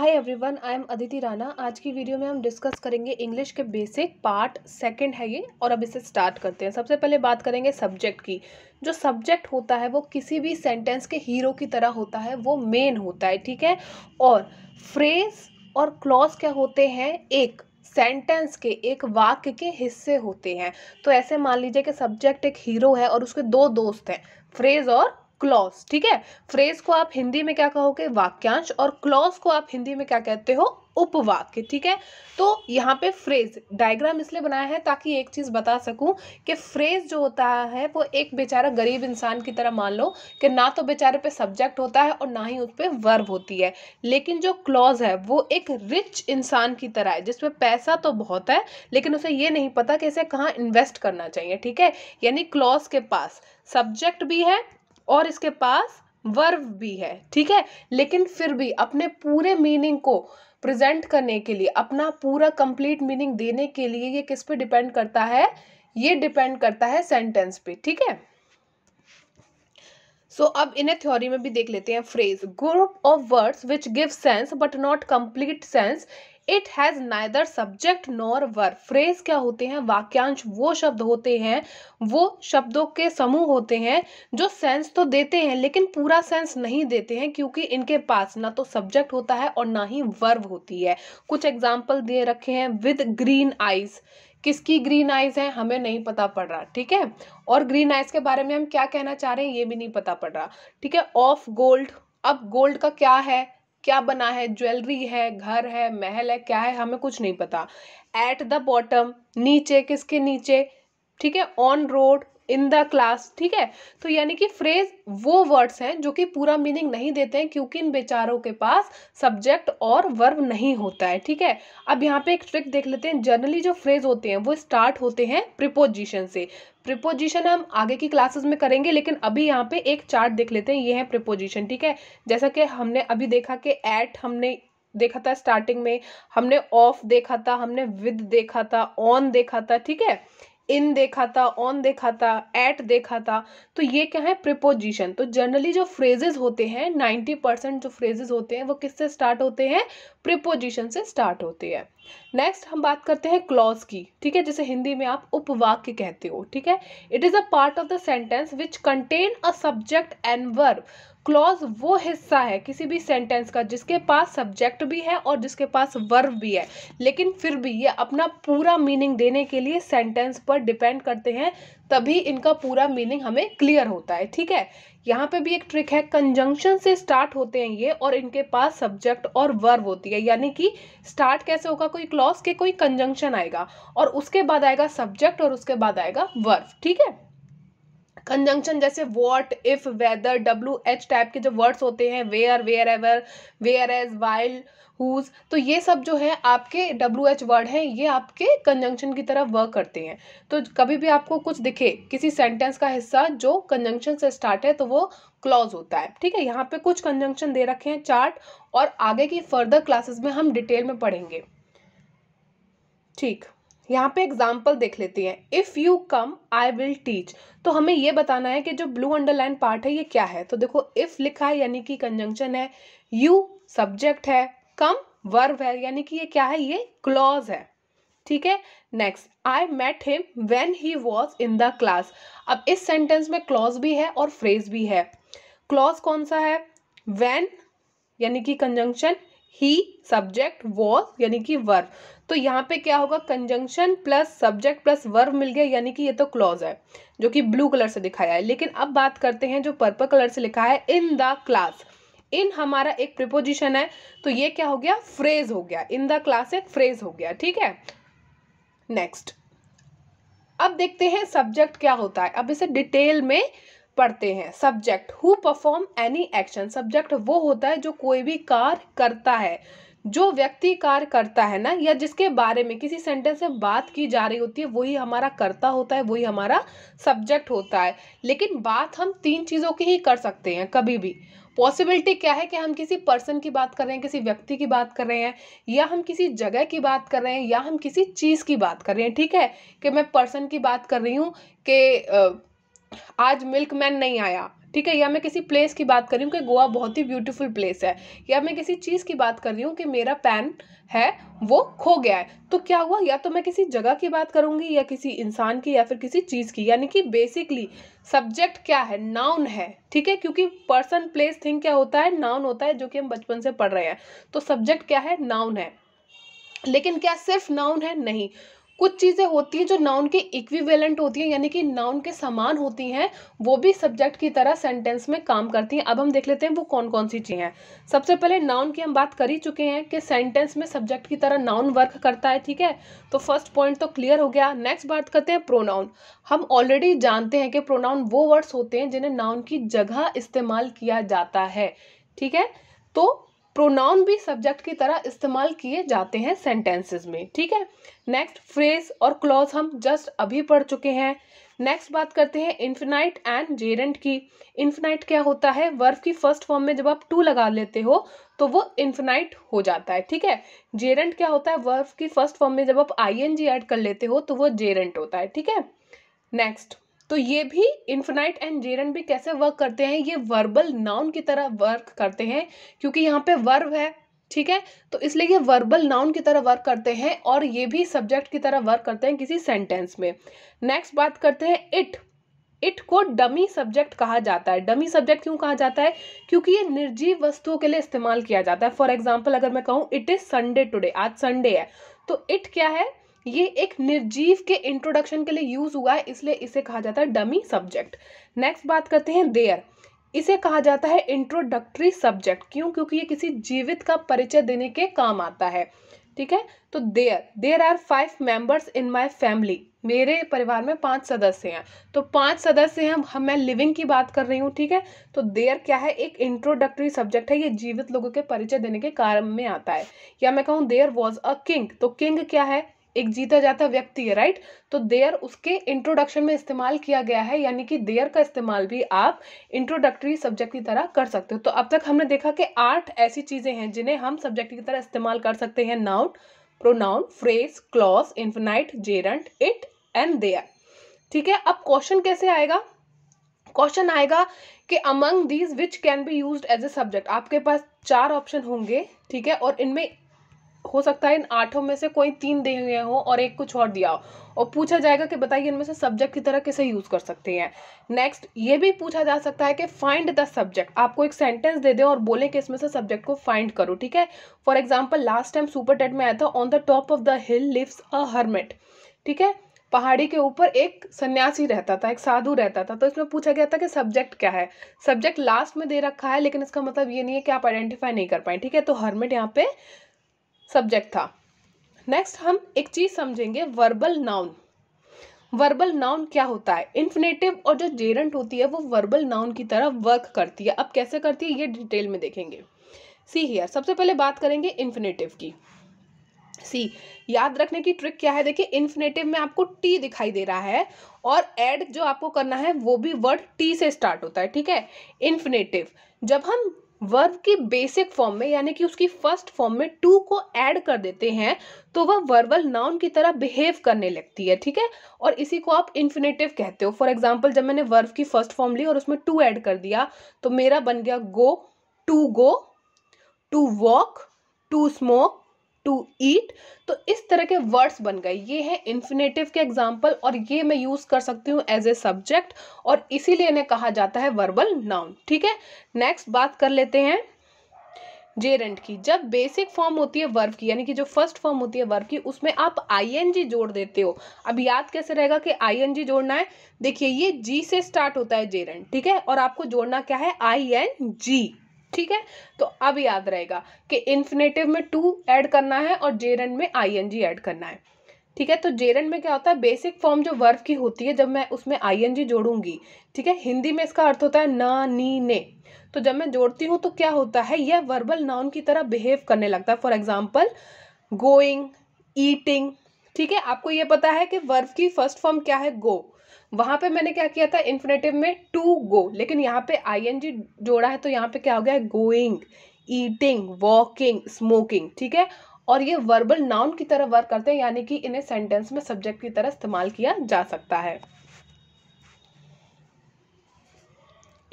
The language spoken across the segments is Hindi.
hi everyone I am Aditi Rana आज की वीडियो में हम डिस्कस करेंगे इंग्लिश के बेसिक पार्ट सेकंड है ये और अब इसे स्टार्ट करते हैं सबसे पहले बात करेंगे सब्जेक्ट की जो सब्जेक्ट होता है वो किसी भी सेंटेंस के हीरो की तरह होता है वो मेन होता है ठीक है और फ्रेज और क्लॉज क्या होते हैं एक सेंटेंस के एक वाक्य के हिस्से होते हैं तो ऐसे मान लीजिए कि सब्जेक्ट एक हीरो है और उसके दो दोस्त हैं फ्रेज और क्लॉज ठीक है फ्रेज को आप हिंदी में क्या कहोगे वाक्यांश और क्लॉज को आप हिंदी में क्या कहते हो उपवाक्य ठीक है तो यहाँ पे फ्रेज डायग्राम इसलिए बनाया है ताकि एक चीज़ बता सकूं कि फ्रेज जो होता है वो एक बेचारा गरीब इंसान की तरह मान लो कि ना तो बेचारे पे सब्जेक्ट होता है और ना ही उस पर वर्ब होती है लेकिन जो क्लॉज है वो एक रिच इंसान की तरह है जिसमें पैसा तो बहुत है लेकिन उसे ये नहीं पता कि इसे कहाँ इन्वेस्ट करना चाहिए ठीक है यानी क्लॉज के पास सब्जेक्ट भी है और इसके पास वर्व भी है ठीक है लेकिन फिर भी अपने पूरे मीनिंग को प्रेजेंट करने के लिए अपना पूरा कंप्लीट मीनिंग देने के लिए ये किस पे डिपेंड करता है ये डिपेंड करता है सेंटेंस पे ठीक है सो so, अब इन्हें थ्योरी में भी देख लेते हैं phrase group of words which give sense but not complete sense it has neither subject nor verb phrase क्या होते हैं वाक्यांश वो शब्द होते हैं वो शब्दों के समूह होते हैं जो सेंस तो देते हैं लेकिन पूरा सेंस नहीं देते हैं क्योंकि इनके पास ना तो सब्जेक्ट होता है और ना ही वर्ब होती है कुछ एग्जाम्पल दिए रखे हैं विद ग्रीन आइज़ किसकी ग्रीन आइज है हमें नहीं पता पड़ रहा ठीक है और ग्रीन आइज के बारे में हम क्या कहना चाह रहे हैं ये भी नहीं पता पड़ रहा ठीक है ऑफ गोल्ड अब गोल्ड का क्या है क्या बना है ज्वेलरी है घर है महल है क्या है हमें कुछ नहीं पता एट द बॉटम नीचे किसके नीचे ठीक है on road in the class ठीक है तो यानी कि फ्रेज वो वर्ड्स हैं जो कि पूरा मीनिंग नहीं देते हैं क्योंकि इन बेचारों के पास सब्जेक्ट और वर्ब नहीं होता है ठीक है अब यहाँ पे एक ट्रिक देख लेते हैं जनरली जो फ्रेज होते हैं वो स्टार्ट होते हैं प्रिपोजिशन से प्रिपोजिशन हम आगे की क्लासेस में करेंगे लेकिन अभी यहाँ पे एक चार्ट देख लेते हैं ये है प्रिपोजिशन ठीक है जैसा कि हमने अभी देखा कि एट हमने देखा था स्टार्टिंग में हमने ऑफ देखा था हमने विद देखा था ऑन देखा था ठीक है इन देखा था ऑन देखा था एट देखा था तो ये क्या है प्रिपोजिशन तो जनरली जो फ्रेजेज होते हैं नाइन्टी परसेंट जो फ्रेजेज होते हैं वो किससे स्टार्ट होते हैं प्रिपोजिशन से स्टार्ट होते हैं नेक्स्ट हम बात करते हैं क्लॉज की ठीक है जिसे हिंदी में आप उपवाक्य कहते हो ठीक है it is a part of the sentence which contain a subject and verb clause वो हिस्सा है किसी भी सेंटेंस का जिसके पास सब्जेक्ट भी है और जिसके पास वर्ब भी है लेकिन फिर भी ये अपना पूरा मीनिंग देने के लिए सेंटेंस पर डिपेंड करते हैं तभी इनका पूरा मीनिंग हमें क्लियर होता है ठीक है यहाँ पे भी एक ट्रिक है कंजंक्शन से स्टार्ट होते हैं ये और इनके पास सब्जेक्ट और वर्ब होती है यानी कि स्टार्ट कैसे होगा कोई क्लॉज के कोई कंजंक्शन आएगा और उसके बाद आएगा सब्जेक्ट और उसके बाद आएगा वर्ब ठीक है कंजंक्शन जैसे what if whether W H type के जो वर्ड्स होते हैं where wherever whereas while whose तो ये सब जो है आपके डब्ल्यू एच वर्ड हैं ये आपके कंजंक्शन की तरह वर्क करते हैं तो कभी भी आपको कुछ दिखे किसी सेंटेंस का हिस्सा जो कंजंक्शन से स्टार्ट है तो वो क्लॉज होता है ठीक है यहाँ पे कुछ कंजंक्शन दे रखे हैं चार्ट और आगे की फर्दर क्लासेस में हम डिटेल में पढ़ेंगे ठीक यहाँ पे एग्जाम्पल देख लेती हैं if you come I will teach तो हमें ये बताना है कि जो ब्लू अंडरलाइन पार्ट है ये क्या है तो देखो इफ़ लिखा है यानी कि कंजंक्शन है यू सब्जेक्ट है कम वर्व है यानी कि ये क्या है ये क्लॉज है ठीक है next I met him when he was in the class अब इस सेंटेंस में क्लॉज भी है और फ्रेज भी है क्लॉज कौन सा है वेन यानी कि कंजंक्शन ही सब्जेक्ट वॉज यानी कि वर्व तो यहाँ पे क्या होगा conjunction plus subject plus verb मिल गया यानी कि ये तो क्लॉज है जो कि ब्लू कलर से दिखाया है लेकिन अब बात करते हैं जो पर्पल कलर से लिखा है इन द क्लास इन हमारा एक प्रिपोजिशन है तो ये क्या हो गया फ्रेज हो गया इन द क्लास एक फ्रेज हो गया ठीक है नेक्स्ट अब देखते हैं सब्जेक्ट क्या होता है अब इसे डिटेल में पढ़ते हैं subject who perform any action subject वो होता है जो कोई भी कार्य करता है जो व्यक्ति कार्य करता है ना या जिसके बारे में किसी सेंटेंस में बात की जा रही होती है वही हमारा कर्ता होता है वही हमारा सब्जेक्ट होता है लेकिन बात हम तीन चीज़ों की ही कर सकते हैं कभी भी पॉसिबिलिटी क्या है कि हम किसी पर्सन की बात कर रहे हैं किसी व्यक्ति की बात कर रहे हैं या हम किसी जगह की बात कर रहे हैं या हम किसी चीज़ की बात कर रहे हैं ठीक है कि मैं पर्सन की बात कर रही हूँ कि आज मिल्कमैन नहीं आया ठीक है या मैं किसी प्लेस की बात कर रही हूँ कि गोवा बहुत ही ब्यूटीफुल प्लेस है या मैं किसी चीज़ की बात कर रही हूँ कि मेरा पैन है वो खो गया है तो क्या हुआ या तो मैं किसी जगह की बात करूँगी या किसी इंसान की या फिर किसी चीज़ की यानी कि बेसिकली सब्जेक्ट क्या है नाउन है ठीक है क्योंकि पर्सन प्लेस थिंग क्या होता है नाउन होता है जो कि हम बचपन से पढ़ रहे हैं तो सब्जेक्ट क्या है नाउन है लेकिन क्या सिर्फ नाउन है नहीं कुछ चीज़ें होती हैं जो नाउन के इक्विवेलेंट होती हैं यानी कि नाउन के समान होती हैं वो भी सब्जेक्ट की तरह सेंटेंस में काम करती हैं अब हम देख लेते हैं वो कौन कौन सी चीज़ें हैं सबसे पहले नाउन की हम बात कर ही चुके हैं कि सेंटेंस में सब्जेक्ट की तरह नाउन वर्क करता है ठीक है तो फर्स्ट पॉइंट तो क्लियर हो गया नेक्स्ट बात करते हैं प्रोनाउन हम ऑलरेडी जानते हैं कि प्रोनाउन वो वर्ड्स होते हैं जिन्हें नाउन की जगह इस्तेमाल किया जाता है ठीक है तो प्रोनाउन भी सब्जेक्ट की तरह इस्तेमाल किए जाते हैं सेंटेंसेस में ठीक है नेक्स्ट फ्रेज और क्लॉज हम जस्ट अभी पढ़ चुके हैं नेक्स्ट बात करते हैं इन्फिनाइट एंड जेरेंट की इन्फिनाइट क्या होता है वर्ब की फर्स्ट फॉर्म में जब आप टू लगा लेते हो तो वो इन्फिनाइट हो जाता है ठीक है जेरेंट क्या होता है वर्ब की फर्स्ट फॉर्म में जब आप आई एन जी ऐड कर लेते हो तो वो जेरेंट होता है ठीक है नेक्स्ट तो ये भी इन्फिनाइट एंड जेरन भी कैसे वर्क करते हैं ये वर्बल नाउन की तरह वर्क करते हैं क्योंकि यहाँ पे वर्ब है ठीक है तो इसलिए ये वर्बल नाउन की तरह वर्क करते हैं और ये भी सब्जेक्ट की तरह वर्क करते हैं किसी सेंटेंस में नेक्स्ट बात करते हैं इट इट को डमी सब्जेक्ट कहा जाता है डमी सब्जेक्ट क्यों कहा जाता है क्योंकि ये निर्जीव वस्तुओं के लिए इस्तेमाल किया जाता है फॉर एग्जाम्पल अगर मैं कहूँ इट इज़ संडे टुडे आज संडे है तो इट क्या है ये एक निर्जीव के इंट्रोडक्शन के लिए यूज़ हुआ है इसलिए इसे कहा जाता है डमी सब्जेक्ट नेक्स्ट बात करते हैं देयर इसे कहा जाता है इंट्रोडक्टरी सब्जेक्ट क्यों क्योंकि ये किसी जीवित का परिचय देने के काम आता है ठीक है तो there there are five members in my family मेरे परिवार में पांच सदस्य हैं तो पांच सदस्य हैं हम मैं लिविंग की बात कर रही हूँ ठीक है तो देयर क्या है एक इंट्रोडक्टरी सब्जेक्ट है ये जीवित लोगों के परिचय देने के कार्य में आता है या मैं कहूँ देयर वॉज अ किंग तो किंग क्या है एक जीता जाता व्यक्ति है राइट तो देयर उसके इंट्रोडक्शन में इस्तेमाल किया गया है यानी कि देयर का इस्तेमाल भी आप इंट्रोडक्टरी सब्जेक्ट की तरह कर सकते हो तो अब तक हमने देखा कि आठ ऐसी चीज़ें हैं जिन्हें हम सब्जेक्ट की तरह इस्तेमाल कर सकते हैं noun pronoun phrase clause infinite gerund it and there ठीक है अब क्वेश्चन कैसे आएगा क्वेश्चन आएगा कि among these which can be use as a subject आपके पास चार ऑप्शन होंगे ठीक है और इनमें हो सकता है इन आठों में से कोई तीन दिए हुए हों और एक को छोड़ दिया हो और पूछा जाएगा कि बताइए इनमें से सब्जेक्ट की तरह कैसे यूज़ कर सकते हैं नेक्स्ट ये भी पूछा जा सकता है कि फाइंड द सब्जेक्ट आपको एक सेंटेंस दे दें और बोले कि इसमें से सब्जेक्ट को फाइंड करो ठीक है for example last time super TET में आया था on the top of the hill lives a hermit ठीक है पहाड़ी के ऊपर एक सन्यासी रहता था एक साधु रहता था तो इसमें पूछा गया था कि सब्जेक्ट क्या है सब्जेक्ट लास्ट में दे रखा है लेकिन इसका मतलब ये नहीं है कि आप आइडेंटिफाई नहीं कर पाए ठीक है तो हरमेट यहाँ पे सब्जेक्ट था नेक्स्ट हम एक चीज़ समझेंगे वर्बल नाउन वर्बल नाउन क्या होता है इन्फिनेटिव और जो जेरेंट होती है वो वर्बल नाउन की तरह वर्क करती है अब कैसे करती है ये डिटेल में देखेंगे सी हियर सबसे पहले बात करेंगे इन्फिनेटिव की सी याद रखने की ट्रिक क्या है देखिए इन्फिनेटिव में आपको टी दिखाई दे रहा है और एड जो आपको करना है वो भी वर्ड टी से स्टार्ट होता है ठीक है इन्फिनेटिव जब हम वर्ब की बेसिक फॉर्म में यानी कि उसकी फर्स्ट फॉर्म में टू को ऐड कर देते हैं तो वह वर्बल नाउन की तरह बिहेव करने लगती है ठीक है और इसी को आप इन्फिनेटिव कहते हो फॉर एग्जाम्पल जब मैंने वर्ब की फर्स्ट फॉर्म ली और उसमें टू ऐड कर दिया तो मेरा बन गया go to go to walk to smoke to eat तो इस तरह के वर्ड्स बन गए ये है इन्फिनेटिव के एग्जाम्पल और ये मैं यूज़ कर सकती हूँ एज ए सब्जेक्ट और इसीलिए इन्हें कहा जाता है वर्बल नाउन ठीक है नेक्स्ट बात कर लेते हैं जेरेंट की जब बेसिक फॉर्म होती है वर्ब की यानी कि जो फर्स्ट फॉर्म होती है वर्ब की उसमें आप आईएनजी जोड़ देते हो अब याद कैसे रहेगा कि आईएनजी जोड़ना है देखिए ये जी से स्टार्ट होता है जेरेंट ठीक है और आपको जोड़ना क्या है आईएनजी ठीक है तो अब याद रहेगा कि इन्फिनेटिव में टू ऐड करना है और जेरन में आई एन जी ऐड करना है ठीक है तो जेरन में क्या होता है बेसिक फॉर्म जो वर्ब की होती है जब मैं उसमें आई एन जी जोड़ूंगी ठीक है हिंदी में इसका अर्थ होता है न नी ने तो जब मैं जोड़ती हूँ तो क्या होता है यह वर्बल नाउन की तरह बिहेव करने लगता है फॉर एग्जाम्पल गोइंग ईटिंग ठीक है आपको ये पता है कि वर्ब की फर्स्ट फॉर्म क्या है गो वहां पे मैंने क्या किया था इन्फिनेटिव में टू गो लेकिन यहाँ पे आईएनजी जोड़ा है तो यहाँ पे क्या हो गया है गोइंग ईटिंग वॉकिंग स्मोकिंग ठीक है और ये वर्बल नाउन की तरह वर्क करते हैं यानी कि इन्हें सेंटेंस में सब्जेक्ट की तरह इस्तेमाल किया जा सकता है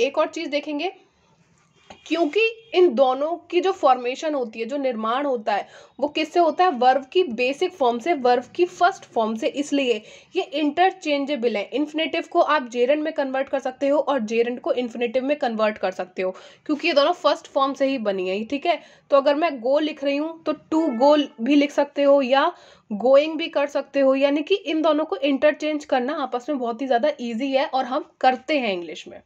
एक और चीज़ देखेंगे क्योंकि इन दोनों की जो फॉर्मेशन होती है जो निर्माण होता है वो किससे होता है वर्व की बेसिक फॉर्म से वर्व की फर्स्ट फॉर्म से इसलिए ये इंटरचेंजेबल है इन्फिनेटिव को आप जेरन में कन्वर्ट कर सकते हो और जेरन को इन्फिनेटिव में कन्वर्ट कर सकते हो क्योंकि ये दोनों फर्स्ट फॉर्म से ही बनी है ठीक है तो अगर मैं गो लिख रही हूँ तो टू गो भी लिख सकते हो या गोइंग भी कर सकते हो यानी कि इन दोनों को इंटरचेंज करना आपस में बहुत ही ज़्यादा ईजी है और हम करते हैं इंग्लिश में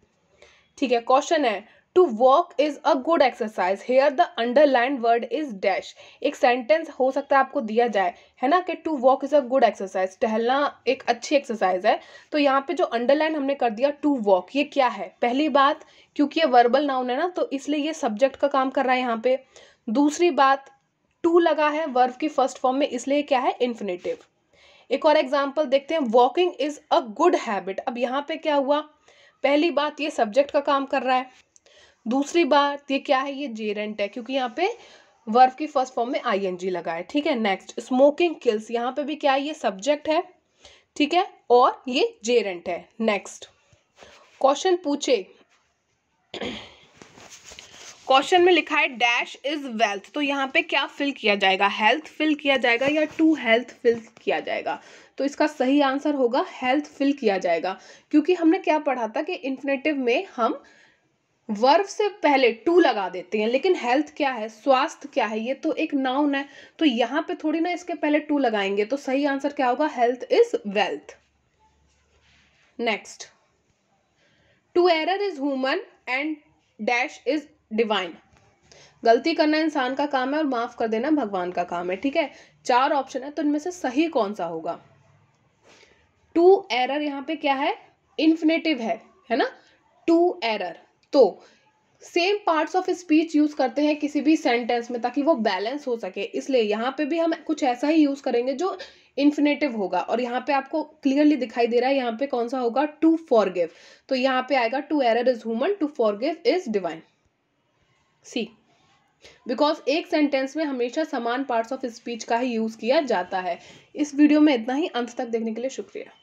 ठीक है क्वेश्चन है to walk is a good exercise here the underline word is dash एक सेंटेंस हो सकता है आपको दिया जाए है ना कि to walk is a good exercise टहलना एक अच्छी एक्सरसाइज है तो यहाँ पे जो अंडरलाइन हमने कर दिया टू वॉक ये क्या है पहली बात क्योंकि ये वर्बल नाउन है ना तो इसलिए ये सब्जेक्ट का काम कर रहा है यहाँ पे दूसरी बात टू लगा है वर्ब की फर्स्ट फॉर्म में इसलिए क्या है इन्फिनेटिव एक और एग्जाम्पल देखते हैं walking is a good habit अब यहाँ पे क्या हुआ पहली बात ये सब्जेक्ट का काम कर रहा है दूसरी बात ये क्या है ये जेरेंट है क्योंकि यहाँ पे वर्फ की फर्स्ट फॉर्म में आई एन जी लगा है ठीक है नेक्स्ट स्मोकिंग किल्स यहाँ पे भी क्या है ये सब्जेक्ट है ठीक है और ये जेरेंट है नेक्स्ट क्वेश्चन पूछे क्वेश्चन में लिखा है डैश इज वेल्थ तो यहाँ पे क्या फिल किया जाएगा हेल्थ फिल किया जाएगा या टू हेल्थ फिल किया जाएगा तो इसका सही आंसर होगा हेल्थ फिल किया जाएगा क्योंकि हमने क्या पढ़ा था कि इन्फिनेटिव में हम वर्व से पहले टू लगा देते हैं लेकिन हेल्थ क्या है स्वास्थ्य क्या है ये तो एक नाउन है तो यहाँ पे थोड़ी ना इसके पहले टू लगाएंगे तो सही आंसर क्या होगा health is wealth next to error is human and dash is divine गलती करना इंसान का काम है और माफ कर देना भगवान का काम है ठीक है चार ऑप्शन है तो इनमें से सही कौन सा होगा टू एरर यहाँ पे क्या है इन्फिनेटिव है है ना टू एरर तो same parts of speech use करते हैं किसी भी सेंटेंस में ताकि वो बैलेंस हो सके इसलिए यहाँ पे भी हम कुछ ऐसा ही यूज़ करेंगे जो इन्फिनेटिव होगा और यहाँ पे आपको क्लियरली दिखाई दे रहा है यहाँ पे कौन सा होगा टू फॉर तो यहाँ पे आएगा to error is human to for is divine see because एक सेंटेंस में हमेशा समान पार्ट्स ऑफ स्पीच का ही यूज़ किया जाता है इस वीडियो में इतना ही अंत तक देखने के लिए शुक्रिया